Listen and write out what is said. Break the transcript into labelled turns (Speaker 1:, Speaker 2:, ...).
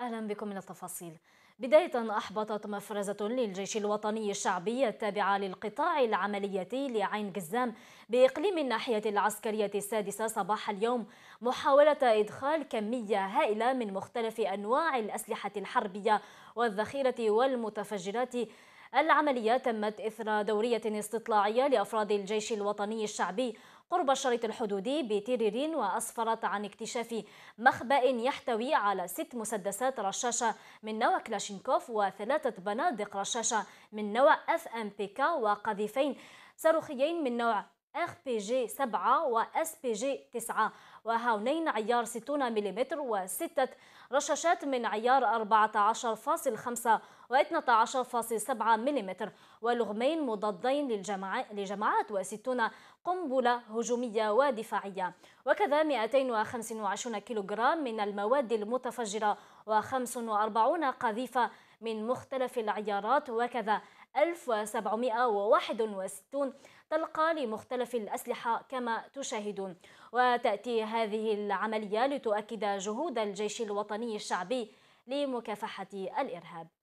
Speaker 1: أهلا بكم من التفاصيل بداية أحبطت مفرزة للجيش الوطني الشعبي التابعة للقطاع العملياتي لعين جزام بإقليم الناحية العسكرية السادسة صباح اليوم محاولة إدخال كمية هائلة من مختلف أنواع الأسلحة الحربية والذخيرة والمتفجرات العملية تمت إثر دورية استطلاعية لأفراد الجيش الوطني الشعبي قرب الشريط الحدودي بتيريرين وأسفرت عن اكتشاف مخبأ يحتوي على ست مسدسات رشاشة من نوع كلاشينكوف وثلاثة بنادق رشاشة من نوع اف ام بي كا وقذيفين صاروخيين من نوع اخ بي جي 7 واس بي جي 9 وهونين عيار 60 ملم وستة رشاشات من عيار 14.5 و 12.7 ملم ولغمين مضادين للجماعات و60 قنبلة هجومية ودفاعية وكذا 225 كيلوغرام من المواد المتفجرة و45 قذيفة من مختلف العيارات وكذا 1761 تلقى لمختلف الأسلحة كما تشاهدون وتأتي هذه العملية لتؤكد جهود الجيش الوطني الشعبي لمكافحة الإرهاب